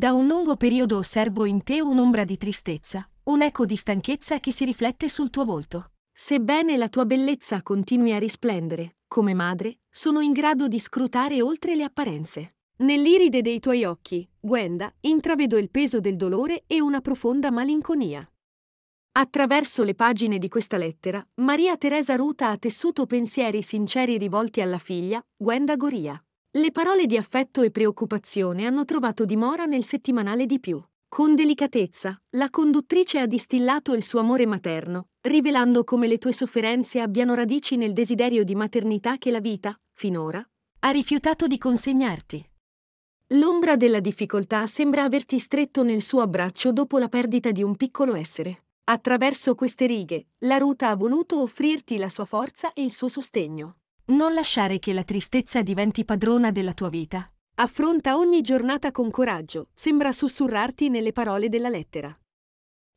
Da un lungo periodo osservo in te un'ombra di tristezza, un eco di stanchezza che si riflette sul tuo volto. Sebbene la tua bellezza continui a risplendere, come madre, sono in grado di scrutare oltre le apparenze. Nell'iride dei tuoi occhi, Gwenda, intravedo il peso del dolore e una profonda malinconia. Attraverso le pagine di questa lettera, Maria Teresa Ruta ha tessuto pensieri sinceri rivolti alla figlia, Gwenda Goria. Le parole di affetto e preoccupazione hanno trovato dimora nel settimanale di più. Con delicatezza, la conduttrice ha distillato il suo amore materno, rivelando come le tue sofferenze abbiano radici nel desiderio di maternità che la vita, finora, ha rifiutato di consegnarti. L'ombra della difficoltà sembra averti stretto nel suo abbraccio dopo la perdita di un piccolo essere. Attraverso queste righe, la Ruta ha voluto offrirti la sua forza e il suo sostegno. Non lasciare che la tristezza diventi padrona della tua vita. Affronta ogni giornata con coraggio, sembra sussurrarti nelle parole della lettera.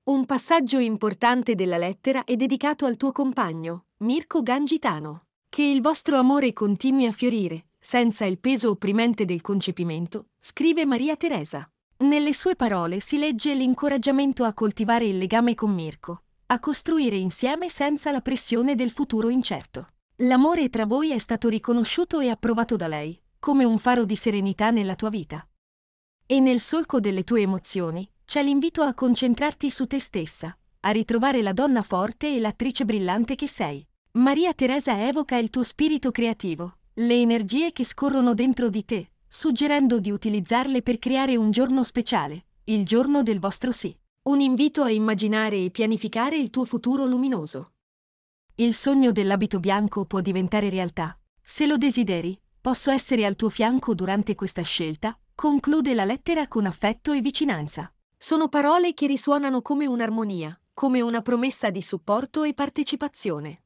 Un passaggio importante della lettera è dedicato al tuo compagno, Mirko Gangitano. Che il vostro amore continui a fiorire, senza il peso opprimente del concepimento, scrive Maria Teresa. Nelle sue parole si legge l'incoraggiamento a coltivare il legame con Mirko, a costruire insieme senza la pressione del futuro incerto. L'amore tra voi è stato riconosciuto e approvato da lei, come un faro di serenità nella tua vita. E nel solco delle tue emozioni c'è l'invito a concentrarti su te stessa, a ritrovare la donna forte e l'attrice brillante che sei. Maria Teresa evoca il tuo spirito creativo, le energie che scorrono dentro di te, suggerendo di utilizzarle per creare un giorno speciale, il giorno del vostro sì. Un invito a immaginare e pianificare il tuo futuro luminoso. Il sogno dell'abito bianco può diventare realtà. Se lo desideri, posso essere al tuo fianco durante questa scelta, conclude la lettera con affetto e vicinanza. Sono parole che risuonano come un'armonia, come una promessa di supporto e partecipazione.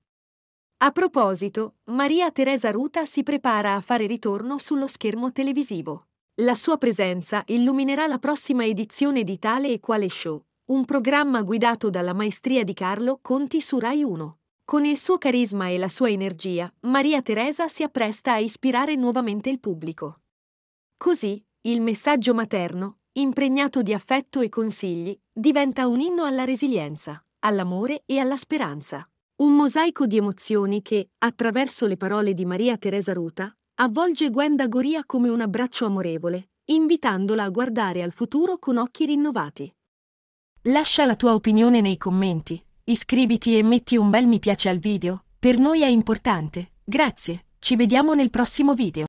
A proposito, Maria Teresa Ruta si prepara a fare ritorno sullo schermo televisivo. La sua presenza illuminerà la prossima edizione di Tale e Quale Show, un programma guidato dalla maestria di Carlo Conti su Rai 1. Con il suo carisma e la sua energia, Maria Teresa si appresta a ispirare nuovamente il pubblico. Così, il messaggio materno, impregnato di affetto e consigli, diventa un inno alla resilienza, all'amore e alla speranza. Un mosaico di emozioni che, attraverso le parole di Maria Teresa Ruta, avvolge Gwenda Goria come un abbraccio amorevole, invitandola a guardare al futuro con occhi rinnovati. Lascia la tua opinione nei commenti Iscriviti e metti un bel mi piace al video, per noi è importante. Grazie, ci vediamo nel prossimo video.